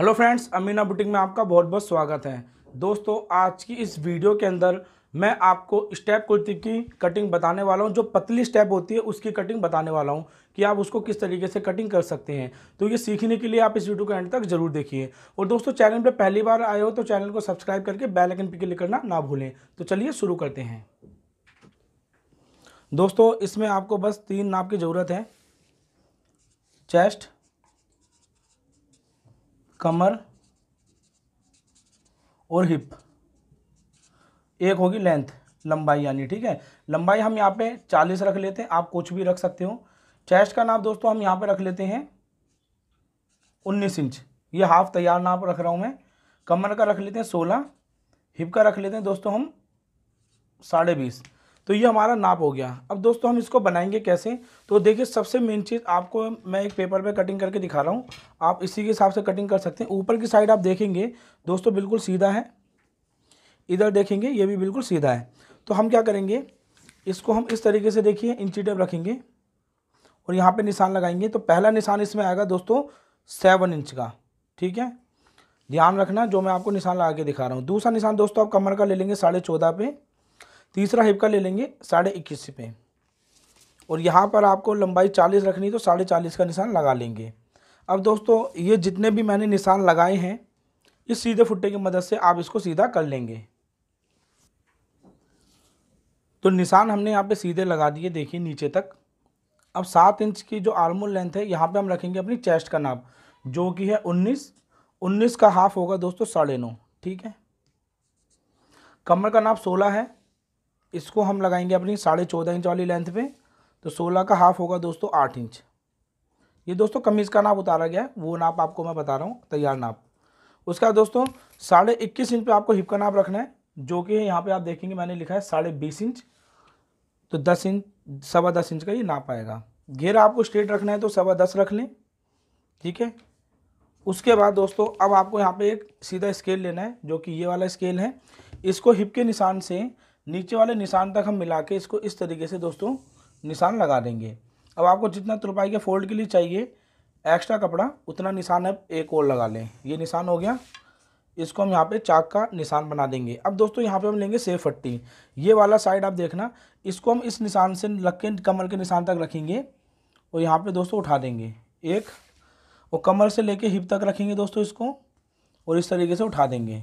hello friends Amina boutique में आपका बहुत बहुत स्वागत है दोस्तों आज की इस वीडियो के अंदर मैं आपको स्टेप कुर्ती की कटिंग बताने वाला हूँ जो पतली स्टेप होती है उसकी कटिंग बताने वाला हूँ कि आप उसको किस तरीके से कटिंग कर सकते हैं तो ये सीखने के लिए आप इस वीडियो को एंड तक जरूर देखिए और दोस्तों चैनल पर पहली बार आए हो तो चैनल को सब्सक्राइब करके बेल आइकन क्लिक करना ना भूलें तो चलिए शुरू करते हैं दोस्तों इसमें आपको बस तीन नाप की ज़रूरत है चेस्ट कमर और हिप एक होगी लेंथ लंबाई यानी ठीक है लंबाई हम यहाँ पे चालीस रख लेते हैं आप कुछ भी रख सकते हो चेस्ट का नाप दोस्तों हम यहाँ पे रख लेते हैं उन्नीस इंच ये हाफ तैयार नाप रख रहा हूँ मैं कमर का रख लेते हैं सोलह हिप का रख लेते हैं दोस्तों हम साढ़े बीस तो ये हमारा नाप हो गया अब दोस्तों हम इसको बनाएंगे कैसे तो देखिए सबसे मेन चीज़ आपको मैं एक पेपर पे कटिंग करके दिखा रहा हूँ आप इसी के हिसाब से कटिंग कर सकते हैं ऊपर की साइड आप देखेंगे दोस्तों बिल्कुल सीधा है इधर देखेंगे ये भी बिल्कुल सीधा है तो हम क्या करेंगे इसको हम इस तरीके से देखिए इंची टेप रखेंगे और यहाँ पर निशान लगाएंगे तो पहला निशान इसमें आएगा दोस्तों सेवन इंच का ठीक है ध्यान रखना जो मैं आपको निशान लगा के दिखा रहा हूँ दूसरा निशान दोस्तों आप कमर का ले लेंगे साढ़े चौदह पे तीसरा हिप का ले लेंगे साढ़े इक्कीस पे और यहाँ पर आपको लंबाई चालीस रखनी तो साढ़े चालीस का निशान लगा लेंगे अब दोस्तों ये जितने भी मैंने निशान लगाए हैं इस सीधे फुट्टे की मदद से आप इसको सीधा कर लेंगे तो निशान हमने यहाँ पे सीधे लगा दिए देखिए नीचे तक अब सात इंच की जो आर्मोल लेंथ है यहाँ पे हम रखेंगे अपनी चेस्ट का नाप जो कि है उन्नीस उन्नीस का हाफ होगा दोस्तों साढ़े नौ ठीक है कमर का नाप सोलह है इसको हम लगाएंगे अपनी साढ़े चौदह इंच वाली लेंथ पे तो सोलह का हाफ होगा दोस्तों आठ इंच ये दोस्तों कमीज़ का नाप उतारा गया है वो नाप आपको मैं बता रहा हूँ तैयार नाप उसका दोस्तों साढ़े इक्कीस इंच पे आपको हिप का नाप रखना है जो कि यहाँ पे आप देखेंगे मैंने लिखा है साढ़े बीस इंच तो दस इंच सवा दस इंच का ये नाप आएगा घेरा आपको स्ट्रेट रखना है तो सवा दस रख लें ठीक है उसके बाद दोस्तों अब आपको यहाँ पे एक सीधा स्केल लेना है जो कि ये वाला स्केल है इसको हिप के निशान से नीचे वाले निशान तक हम मिला के इसको इस तरीके से दोस्तों निशान लगा देंगे अब आपको जितना तुरपाई के फोल्ड के लिए चाहिए एक्स्ट्रा कपड़ा उतना निशान अब एक और लगा लें ये निशान हो गया इसको हम यहाँ पे चाक का निशान बना देंगे अब दोस्तों यहाँ पे हम लेंगे सेफ फट्टी ये वाला साइड आप देखना इसको हम इस निशान से लग के कमर के निशान तक रखेंगे और यहाँ पे दोस्तों उठा देंगे एक और कमर से लेके हिप तक रखेंगे दोस्तों इसको और इस तरीके से उठा देंगे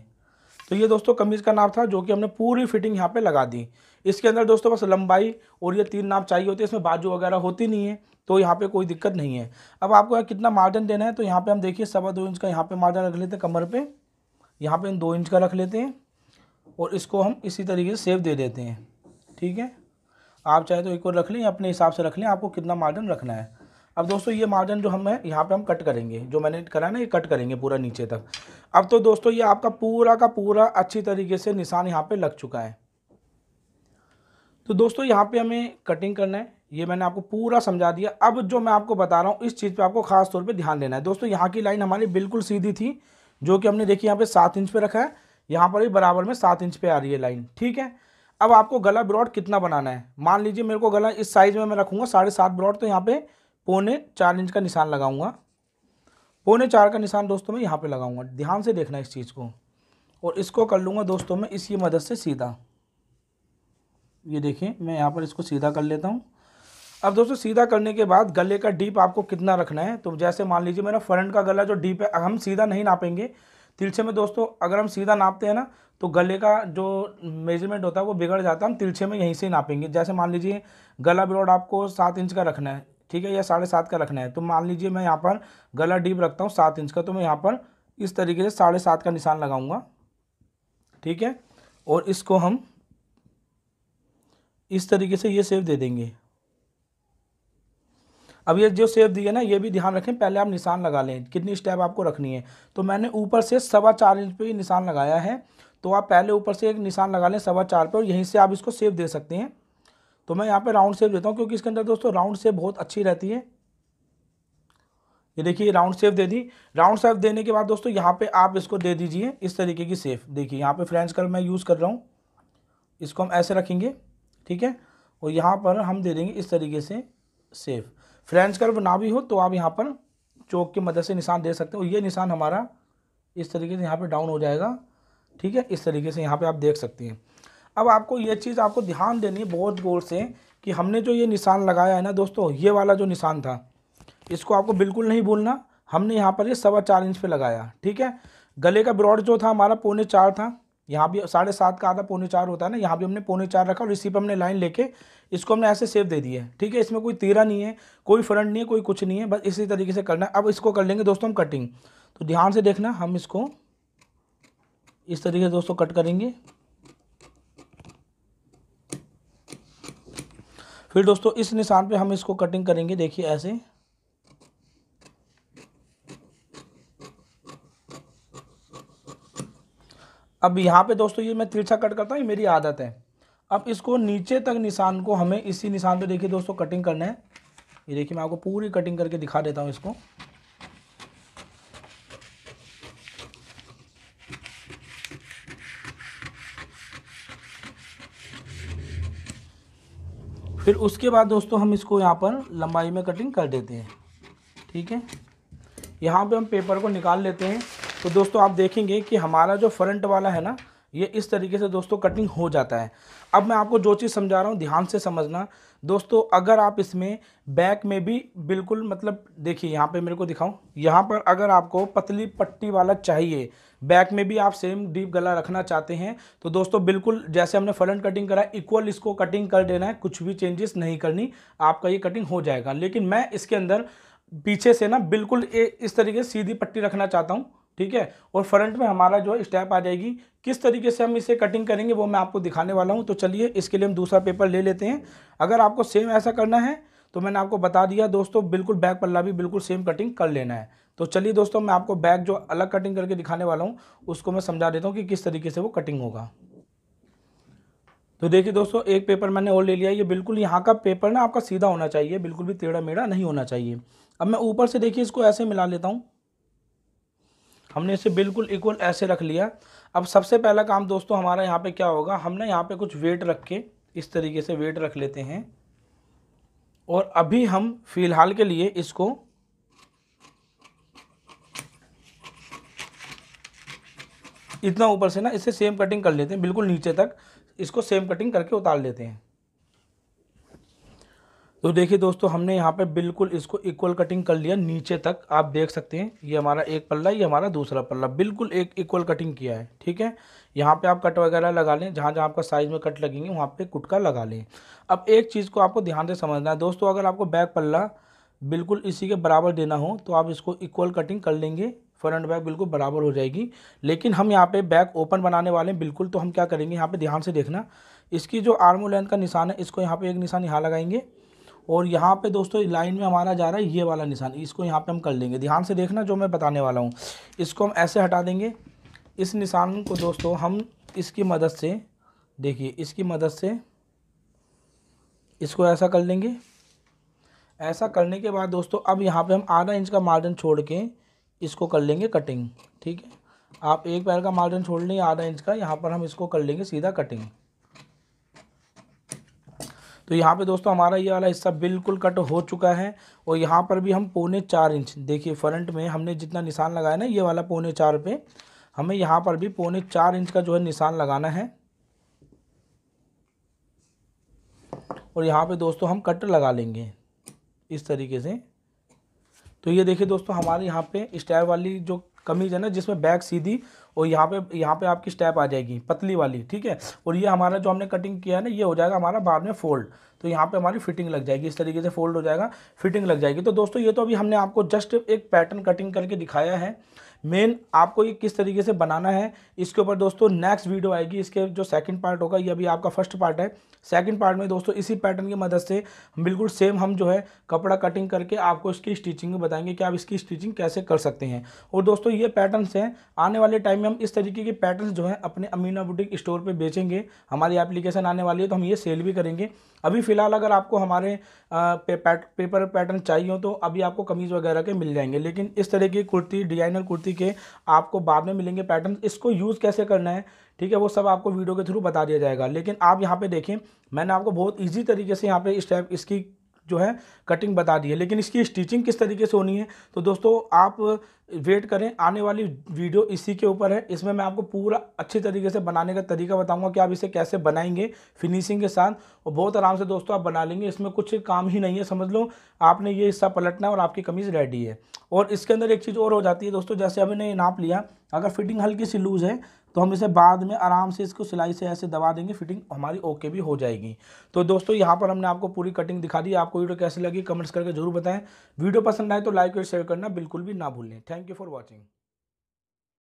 तो ये दोस्तों कमीज़ का नाप था जो कि हमने पूरी फिटिंग यहाँ पे लगा दी इसके अंदर दोस्तों बस लंबाई और ये तीन नाप चाहिए होती है इसमें बाजू वगैरह होती नहीं है तो यहाँ पे कोई दिक्कत नहीं है अब आपको कितना मार्जिन देना है तो यहाँ पे हम देखिए सवा दो इंच का यहाँ पे मार्जिन रख लेते हैं कमर पे यहाँ पे दो इंच का रख लेते हैं और इसको हम इसी तरीके से सेव दे देते हैं ठीक है आप चाहे तो एक और रख लें अपने हिसाब से रख लें आपको कितना मार्जिन रखना है अब दोस्तों ये मार्जिन जो हम है यहाँ पे हम कट करेंगे जो मैंने करा ना ये कट करेंगे पूरा नीचे तक अब तो दोस्तों ये आपका पूरा का पूरा अच्छी तरीके से निशान यहाँ पे लग चुका है तो दोस्तों यहाँ पे हमें कटिंग करना है ये मैंने आपको पूरा समझा दिया अब जो मैं आपको बता रहा हूँ इस चीज़ पर आपको खास तौर पर ध्यान देना है दोस्तों यहाँ की लाइन हमारी बिल्कुल सीधी थी जो कि हमने देखी यहाँ पे सात इंच पे रखा है यहाँ पर भी बराबर में सात इंच पे आ रही है लाइन ठीक है अब आपको गला ब्रॉड कितना बनाना है मान लीजिए मेरे को गला इस साइज़ में मैं रखूँगा साढ़े सात ब्रॉड तो यहाँ पे पौने चार इंच का निशान लगाऊंगा पौने चार का निशान दोस्तों मैं यहाँ पे लगाऊंगा ध्यान से देखना इस चीज़ को और इसको कर लूँगा दोस्तों मैं इसकी मदद से सीधा ये देखें मैं यहाँ पर इसको सीधा कर लेता हूँ अब दोस्तों सीधा करने के बाद गले का डीप आपको कितना रखना है तो जैसे मान लीजिए मेरा फ्रंट का गला जो डीप है हम सीधा नहीं नापेंगे तिलछे में दोस्तों अगर हम सीधा नापते हैं ना तो गले का जो मेजरमेंट होता है वो बिगड़ जाता है हम तिलछे में यहीं से ही नापेंगे जैसे मान लीजिए गला ब्रॉड आपको सात इंच का रखना है ठीक है या साढ़े सात का रखना है तो मान लीजिए मैं यहाँ पर गला डीप रखता हूँ सात इंच का तो मैं यहाँ पर इस तरीके से साढ़े सात का निशान लगाऊंगा ठीक है और इसको हम इस तरीके से ये सेव दे देंगे अब ये जो सेव दिए ना ये भी ध्यान रखें पहले आप निशान लगा लें कितनी स्टेप आपको रखनी है तो मैंने ऊपर से सवा चार इंच पर निशान लगाया है तो आप पहले ऊपर से एक निशान लगा लें सवा चार पर और यहीं से आप इसको सेव दे सकते हैं तो मैं यहाँ पे राउंड सेफ देता हूँ क्योंकि इसके अंदर दोस्तों राउंड सेफ बहुत अच्छी रहती है ये देखिए राउंड सेफ दे दी राउंड शेप देने के बाद दोस्तों यहाँ पे आप इसको दे दीजिए इस तरीके की सेफ़ देखिए यहाँ पे फ्रेंच कर्व मैं यूज़ कर रहा हूँ इसको हम ऐसे रखेंगे ठीक है और यहाँ पर हम दे देंगे इस तरीके से सेफ फ्रेंच कर्व ना भी हो तो आप यहाँ पर चौक की मदद से निशान दे सकते हो ये निशान हमारा इस तरीके से यहाँ पे डाउन हो जाएगा ठीक है इस तरीके से यहाँ पे आप देख सकते हैं अब आपको ये चीज़ आपको ध्यान देनी है बहुत गौर से कि हमने जो ये निशान लगाया है ना दोस्तों ये वाला जो निशान था इसको आपको बिल्कुल नहीं भूलना हमने यहाँ पर ये सवा चार इंच पे लगाया ठीक है गले का ब्रॉड जो था हमारा पौने चार था यहाँ भी साढ़े सात का आधा पौने चार होता है ना यहाँ भी हमने पौने चार रखा और इसी पर हमने लाइन लेके इसको हमने ऐसे सेव दे दिया है ठीक है इसमें कोई तीरा नहीं है कोई फ्रंट नहीं है कोई कुछ नहीं है बस इसी तरीके से करना है अब इसको कर लेंगे दोस्तों हम कटिंग तो ध्यान से देखना हम इसको इस तरीके से दोस्तों कट करेंगे फिर दोस्तों इस निशान पे हम इसको कटिंग करेंगे देखिए ऐसे अब यहाँ पे दोस्तों ये मैं तिरछा कट करता हूँ ये मेरी आदत है अब इसको नीचे तक निशान को हमें इसी निशान पे देखिए दोस्तों कटिंग करना है ये देखिए मैं आपको पूरी कटिंग करके दिखा देता हूँ इसको फिर उसके बाद दोस्तों हम इसको यहाँ पर लंबाई में कटिंग कर देते हैं ठीक है यहाँ पे हम पेपर को निकाल लेते हैं तो दोस्तों आप देखेंगे कि हमारा जो फ्रंट वाला है ना ये इस तरीके से दोस्तों कटिंग हो जाता है अब मैं आपको जो चीज़ समझा रहा हूँ ध्यान से समझना दोस्तों अगर आप इसमें बैक में भी बिल्कुल मतलब देखिए यहाँ पे मेरे को दिखाऊँ यहाँ पर अगर आपको पतली पट्टी वाला चाहिए बैक में भी आप सेम डीप गला रखना चाहते हैं तो दोस्तों बिल्कुल जैसे हमने फ्रंट कटिंग करा इक्वल इसको कटिंग कर देना है कुछ भी चेंजेस नहीं करनी आपका ये कटिंग हो जाएगा लेकिन मैं इसके अंदर पीछे से ना बिल्कुल इस तरीके सीधी पट्टी रखना चाहता हूँ ठीक है और फ्रंट में हमारा जो स्टेप आ जाएगी किस तरीके से हम इसे कटिंग करेंगे वो मैं आपको दिखाने वाला हूँ तो चलिए इसके लिए हम दूसरा पेपर ले लेते हैं अगर आपको सेम ऐसा करना है तो मैंने आपको बता दिया दोस्तों बिल्कुल बैक पल्ला भी बिल्कुल सेम कटिंग कर लेना है तो चलिए दोस्तों मैं आपको बैक जो अलग कटिंग करके दिखाने वाला हूँ उसको मैं समझा देता हूँ कि किस तरीके से वो कटिंग होगा तो देखिए दोस्तों एक पेपर मैंने और ले लिया ये बिल्कुल यहाँ का पेपर ना आपका सीधा होना चाहिए बिल्कुल भी टेढ़ा मेढ़ा नहीं होना चाहिए अब मैं ऊपर से देखिए इसको ऐसे मिला लेता हूँ हमने इसे बिल्कुल इक्वल ऐसे रख लिया अब सबसे पहला काम दोस्तों हमारा यहाँ पे क्या होगा हमने यहाँ पे कुछ वेट रख के इस तरीके से वेट रख लेते हैं और अभी हम फ़िलहाल के लिए इसको इतना ऊपर से ना इसे सेम कटिंग कर लेते हैं बिल्कुल नीचे तक इसको सेम कटिंग करके उतार लेते हैं तो देखिए दोस्तों हमने यहाँ पे बिल्कुल इसको इक्वल कटिंग कर लिया नीचे तक आप देख सकते हैं ये हमारा एक पल्ला ये हमारा दूसरा पल्ला बिल्कुल एक इक्वल कटिंग किया है ठीक है यहाँ पे आप कट वगैरह लगा लें जहाँ जहाँ आपका साइज में कट लगेंगे वहाँ पे कुटका लगा लें अब एक चीज़ को आपको ध्यान से समझना है दोस्तों अगर आपको बैक पल्ला बिल्कुल इसी के बराबर देना हो तो आप इसको इक्वल कटिंग कर लेंगे फ्रंट बैक बिल्कुल बराबर हो जाएगी लेकिन हम यहाँ पे बैक ओपन बनाने वाले हैं बिल्कुल तो हम क्या करेंगे यहाँ पे ध्यान से देखना इसकी जो आर्मो लेंथ का निशान है इसको यहाँ पे एक निशान यहाँ लगाएंगे और यहाँ पे दोस्तों लाइन में हमारा जा रहा है ये वाला निशान इसको यहाँ पे हम कर लेंगे ध्यान से देखना जो मैं बताने वाला हूँ इसको हम ऐसे हटा देंगे इस निशान को दोस्तों हम इसकी मदद से देखिए इसकी मदद से इसको ऐसा कर लेंगे ऐसा करने के बाद दोस्तों अब यहाँ पे हम आधा इंच का मार्जिन छोड़ के इसको कर लेंगे कटिंग ठीक है आप एक पैर का मार्जिन छोड़ लें आधा इंच का यहाँ पर हम इसको कर लेंगे सीधा कटिंग तो यहाँ पे दोस्तों हमारा ये वाला हिस्सा बिल्कुल कट हो चुका है और यहाँ पर भी हम पौने चार इंच देखिए फ्रंट में हमने जितना निशान लगाया ना ये वाला पौने चार पे हमें यहाँ पर भी पौने चार इंच का जो है निशान लगाना है और यहाँ पे दोस्तों हम कट लगा लेंगे इस तरीके से तो ये देखिए दोस्तों हमारे यहाँ पे स्टैप वाली जो कमीज है ना जिसमें बैक सीधी और यहाँ पे यहाँ पे आपकी स्टेप आ जाएगी पतली वाली ठीक है और ये हमारा जो हमने कटिंग किया है ना ये हो जाएगा हमारा बाद में फोल्ड तो यहाँ पे हमारी फिटिंग लग जाएगी इस तरीके से फोल्ड हो जाएगा फिटिंग लग जाएगी तो दोस्तों ये तो अभी हमने आपको जस्ट एक पैटर्न कटिंग करके दिखाया है मेन आपको ये किस तरीके से बनाना है इसके ऊपर दोस्तों नेक्स्ट वीडियो आएगी इसके जो सेकंड पार्ट होगा ये अभी आपका फर्स्ट पार्ट है सेकंड पार्ट में दोस्तों इसी पैटर्न की मदद से बिल्कुल सेम हम जो है कपड़ा कटिंग करके आपको इसकी स्टिचिंग बताएंगे कि आप इसकी स्टिचिंग कैसे कर सकते हैं और दोस्तों ये पैटर्नस हैं आने वाले टाइम में हम इस तरीके के पैटर्न जो हैं अपने अमीना बुटीक स्टोर पर बेचेंगे हमारी एप्लीकेशन आने वाली है तो हम ये सेल भी करेंगे अभी फ़िलहाल अगर आपको हमारे पेपर पैटर्न चाहिए हो तो अभी आपको कमीज़ वगैरह के मिल जाएंगे लेकिन इस तरह की कुर्ती डिजाइनर कुर्ती मूर्ति के आपको बाद में मिलेंगे पैटर्न इसको यूज़ कैसे करना है ठीक है वो सब आपको वीडियो के थ्रू बता दिया जाएगा लेकिन आप यहाँ पे देखें मैंने आपको बहुत ईजी तरीके से यहाँ पे इस टाइप इसकी जो है कटिंग बता दी है लेकिन इसकी स्टिचिंग किस तरीके से होनी है तो दोस्तों आप वेट करें आने वाली वीडियो इसी के ऊपर है इसमें मैं आपको पूरा अच्छे तरीके से बनाने का तरीका बताऊंगा कि आप इसे कैसे बनाएंगे फिनिशिंग के साथ और बहुत आराम से दोस्तों आप बना लेंगे इसमें कुछ काम ही नहीं है समझ लो आपने ये हिस्सा पलटना है और आपकी कमीज़ रेडी है और इसके अंदर एक चीज़ और हो जाती है दोस्तों जैसे अभी ने नाप लिया अगर फिटिंग हल्की सी लूज़ है तो हम इसे बाद में आराम से इसको सिलाई से ऐसे दबा देंगे फिटिंग हमारी ओके भी हो जाएगी तो दोस्तों यहाँ पर हमने आपको पूरी कटिंग दिखा दी आपको वीडियो कैसी लगी कमेंट्स करके जरूर बताएं वीडियो पसंद आए तो लाइक और शेयर करना बिल्कुल भी ना भूलें थैंक यू फॉर वॉचिंग